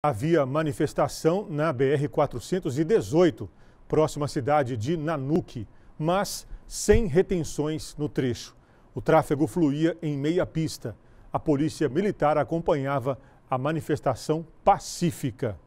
Havia manifestação na BR-418, próxima à cidade de Nanuque, mas sem retenções no trecho. O tráfego fluía em meia pista. A polícia militar acompanhava a manifestação pacífica.